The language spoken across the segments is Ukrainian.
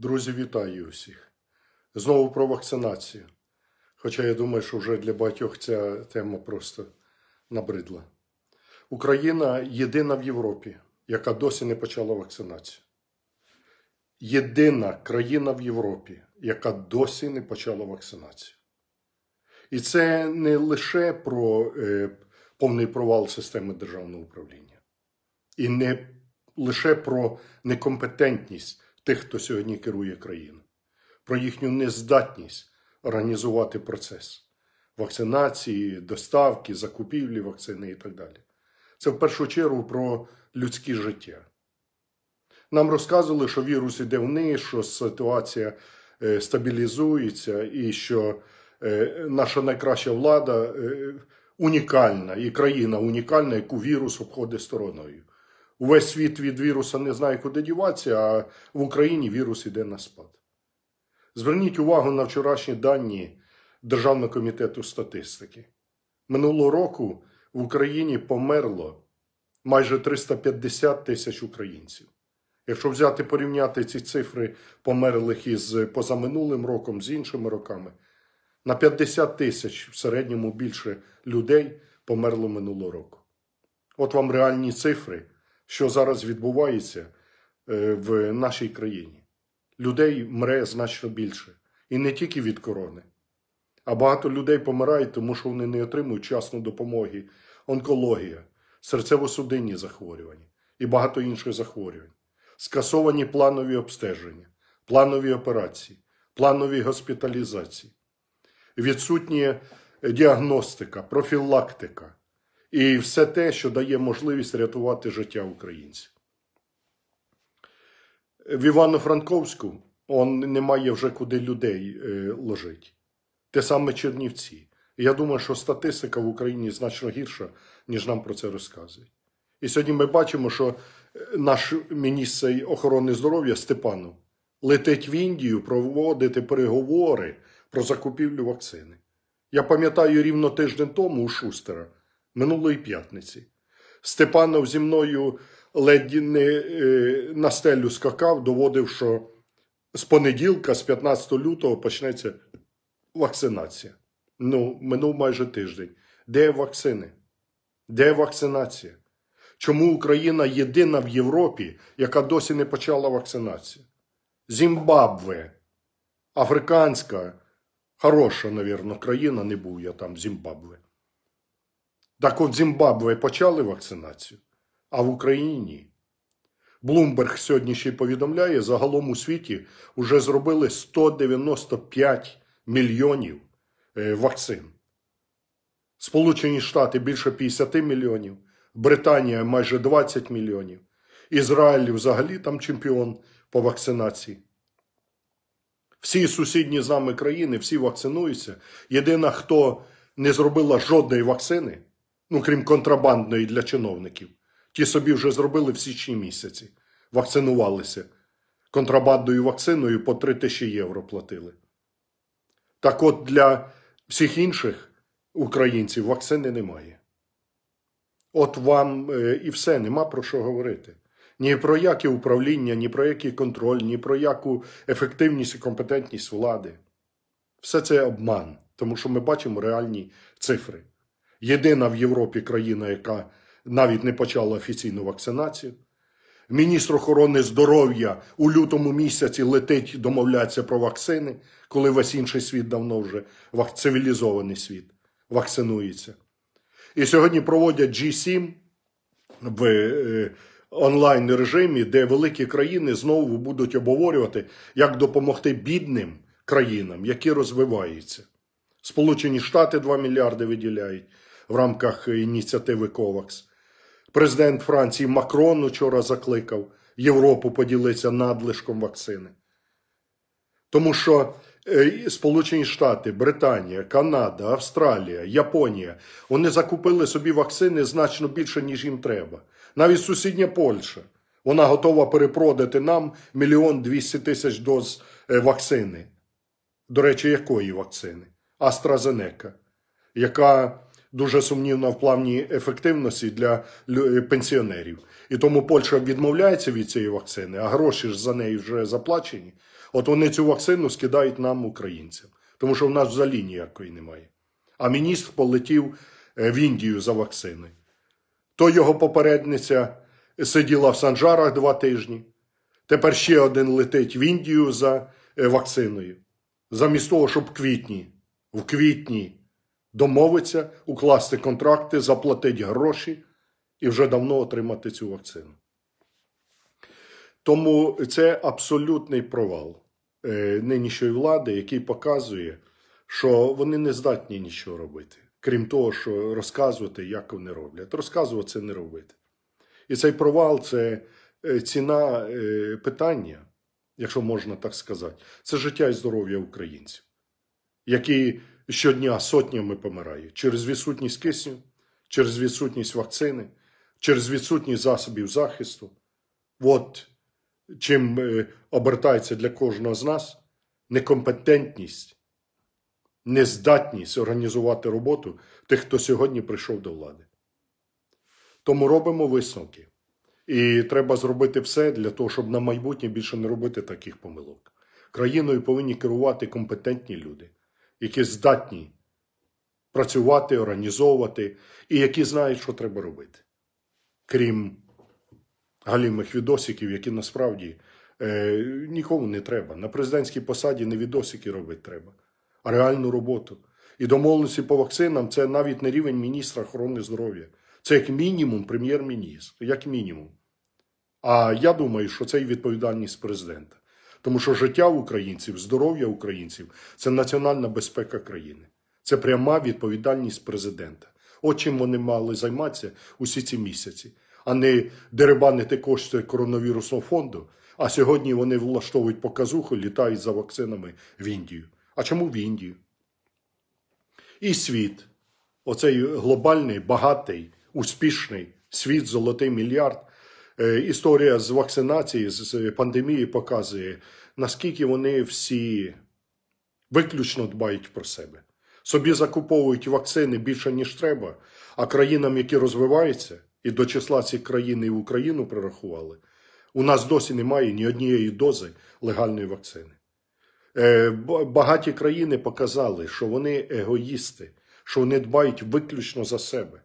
Друзі, вітаю усіх! Знову про вакцинацію. Хоча я думаю, що вже для багатьох ця тема просто набридла. Україна єдина в Європі, яка досі не почала вакцинацію. Єдина країна в Європі, яка досі не почала вакцинацію. І це не лише про е, повний провал системи державного управління, і не лише про некомпетентність тих, хто сьогодні керує країною, про їхню нездатність організувати процес вакцинації, доставки, закупівлі вакцини і так далі. Це в першу чергу про людське життя. Нам розказували, що вірус іде вниз, що ситуація е, стабілізується, і що е, наша найкраща влада е, унікальна і країна унікальна, яку вірус обходить стороною. Увесь світ від віруса не знає, куди діватися, а в Україні вірус іде на спад. Зверніть увагу на вчорашні дані Державного комітету статистики. Минулого року в Україні померло майже 350 тисяч українців. Якщо взяти порівняти ці цифри померлих із позаминулим роком, з іншими роками, на 50 тисяч в середньому більше людей померло минулого року. От вам реальні цифри що зараз відбувається е, в нашій країні. Людей мре значно більше. І не тільки від корони. А багато людей помирають, тому що вони не отримують часну допомоги, онкологія, серцево-судинні захворювання і багато інших захворювань, скасовані планові обстеження, планові операції, планові госпіталізації, відсутня діагностика, профілактика і все те, що дає можливість рятувати життя українців. В Івано-Франковську он немає вже куди людей е, ложить. Те саме Чернівці. Я думаю, що статистика в Україні значно гірша, ніж нам про це розказують. І сьогодні ми бачимо, що е, наш міністр охорони здоров'я Степанов летить в Індію проводити переговори про закупівлю вакцини. Я пам'ятаю рівно тиждень тому у Шустера минулої п'ятниці. Степанов зі мною ледь не е, на стелю скакав, доводив, що з понеділка, з 15 лютого, почнеться вакцинація. Ну, минув майже тиждень. Де вакцини? Де вакцинація? Чому Україна єдина в Європі, яка досі не почала вакцинацію? Зімбабве, африканська, хороша, навірно, країна, не був я там, Зімбабве. Так от Зімбабве почали вакцинацію, а в Україні ні. Блумберг сьогодні ще й повідомляє, загалом у світі вже зробили 195 мільйонів е, вакцин. Сполучені Штати більше 50 мільйонів, Британія майже 20 мільйонів. Ізраїль взагалі там чемпіон по вакцинації. Всі сусідні з нами країни, всі вакцинуються. Єдина, хто не зробила жодної вакцини ну крім контрабандної для чиновників. Ті собі вже зробили в січні місяці, вакцинувалися. Контрабандою вакциною по 3 тисячі євро платили. Так от для всіх інших українців вакцини немає. От вам е, і все, нема про що говорити. Ні про яке управління, ні про який контроль, ні про яку ефективність і компетентність влади. Все це обман, тому що ми бачимо реальні цифри єдина в Європі країна, яка навіть не почала офіційну вакцинацію. Міністр охорони здоров'я у лютому місяці летить домовляться про вакцини, коли весь інший світ давно вже цивілізований світ вакцинується. І сьогодні проводять G7 в е, онлайн режимі, де великі країни знову будуть обговорювати, як допомогти бідним країнам, які розвиваються. Сполучені Штати 2 мільярди виділяють в рамках ініціативи Ковакс. Президент Франції Макрон вчора закликав Європу поділитися надлишком вакцини. Тому що е, Сполучені Штати, Британія, Канада, Австралія, Японія вони закупили собі вакцини значно більше, ніж їм треба. Навіть сусідня Польща. Вона готова перепродати нам мільйон двісті тисяч доз е, вакцини. До речі, якої вакцини? Астразенека, яка дуже сумнівна в плані ефективності для е, пенсіонерів. І тому Польща відмовляється від цієї вакцини, а гроші ж за неї вже заплачені. От вони цю вакцину скидають нам, українцям, тому що в нас взагалі ніякої немає. А міністр полетів е, в Індію за вакцини. То його попередниця сиділа в Санжарах два тижні. Тепер ще один летить в Індію за е, вакциною. Замість того, щоб в квітні, в квітні домовиться, укласти контракти, заплатити гроші і вже давно отримати цю вакцину. Тому це абсолютний провал е, нинішньої влади, який показує, що вони не здатні нічого робити, крім того, що розказувати, як вони роблять. Розказувати це не робити. І цей провал це е, ціна е, питання, якщо можна так сказати, це життя і здоров'я українців, які Щодня сотнями помирають через відсутність кисню, через відсутність вакцини, через відсутність засобів захисту. От чим е, обертається для кожного з нас некомпетентність, нездатність організувати роботу тих, хто сьогодні прийшов до влади. Тому робимо висновки. І треба зробити все для того, щоб на майбутнє більше не робити таких помилок. Країною повинні керувати компетентні люди які здатні працювати, організовувати і які знають, що треба робити. Крім галімих відосиків, які насправді е, нікому не треба. На президентській посаді не відосики робити треба, а реальну роботу. І домовленості по вакцинам це навіть не рівень міністра охорони здоров'я. Це як мінімум прем'єр-міністр, як мінімум. А я думаю, що це і відповідальність президента. Тому що життя українців, здоров'я українців це національна безпека країни, це пряма відповідальність президента. От чим вони мали займатися усі ці місяці, а не деребанити кошти коронавірусного фонду. А сьогодні вони влаштовують показуху, літають за вакцинами в Індію. А чому в Індію? І світ, оцей глобальний, багатий, успішний світ, золотий мільярд. Е, історія з вакцинації, з пандемії показує, наскільки вони всі виключно дбають про себе. Собі закуповують вакцини більше, ніж треба, а країнам, які розвиваються, і до числа цих країн і в Україну прирахували, у нас досі немає ні однієї дози легальної вакцини. Е, багаті країни показали, що вони егоїсти, що вони дбають виключно за себе.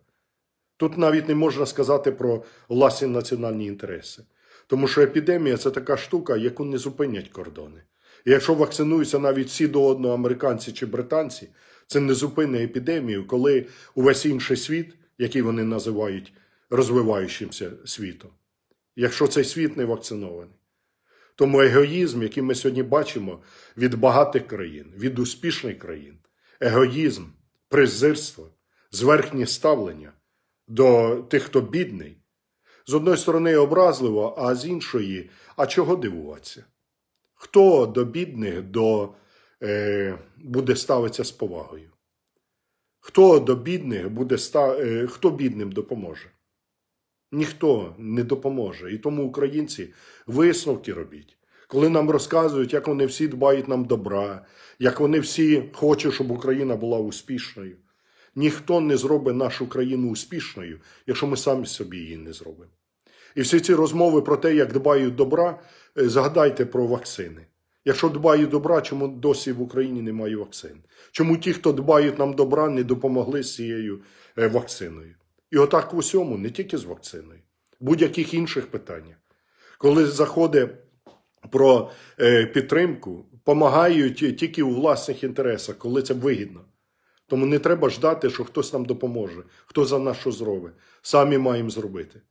Тут навіть не можна сказати про власні національні інтереси. Тому що епідемія це така штука, яку не зупинять кордони. І якщо вакцинуються навіть всі до одного американці чи британці, це не зупинить епідемію, коли увесь інший світ, який вони називають розвиваючимся світом, якщо цей світ не вакцинований. Тому егоїзм, який ми сьогодні бачимо від багатих країн, від успішних країн, егоїзм, презирство, зверхнє ставлення до тих, хто бідний. З одної сторони образливо, а з іншої, а чого дивуватися? Хто до бідних до, е, буде ставитися з повагою? Хто до бідних буде ста... е, хто бідним допоможе? Ніхто не допоможе. І тому українці висновки робіть. Коли нам розказують, як вони всі дбають нам добра, як вони всі хочуть, щоб Україна була успішною ніхто не зробить нашу країну успішною, якщо ми самі собі її не зробимо. І всі ці розмови про те, як дбають добра, е, згадайте про вакцини. Якщо дбають добра, чому досі в Україні немає вакцин? Чому ті, хто дбають нам добра, не допомогли з цією е, вакциною? І отак в усьому, не тільки з вакциною, будь-яких інших питаннях. Коли заходить про е, підтримку, допомагають тільки у власних інтересах, коли це вигідно. Тому не треба ждати, що хтось нам допоможе, хто за нас що зробить. Самі маємо зробити.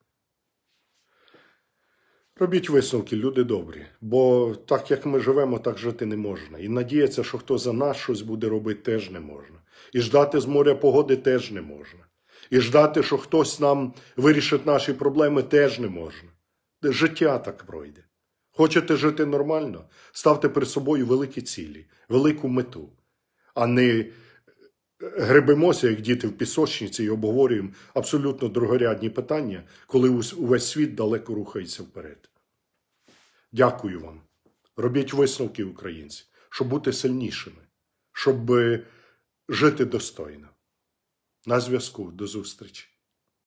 Робіть висновки, люди добрі, бо так як ми живемо, так жити не можна. І надіятися, що хто за нас щось буде робити, теж не можна. І ждати з моря погоди теж не можна. І ждати, що хтось нам вирішить наші проблеми, теж не можна. Життя так пройде. Хочете жити нормально, ставте перед собою великі цілі, велику мету, а не гребемося, як діти в пісочниці, і обговорюємо абсолютно другорядні питання, коли увесь світ далеко рухається вперед. Дякую вам. Робіть висновки українці, щоб бути сильнішими, щоб е, жити достойно. На зв'язку до зустрічі!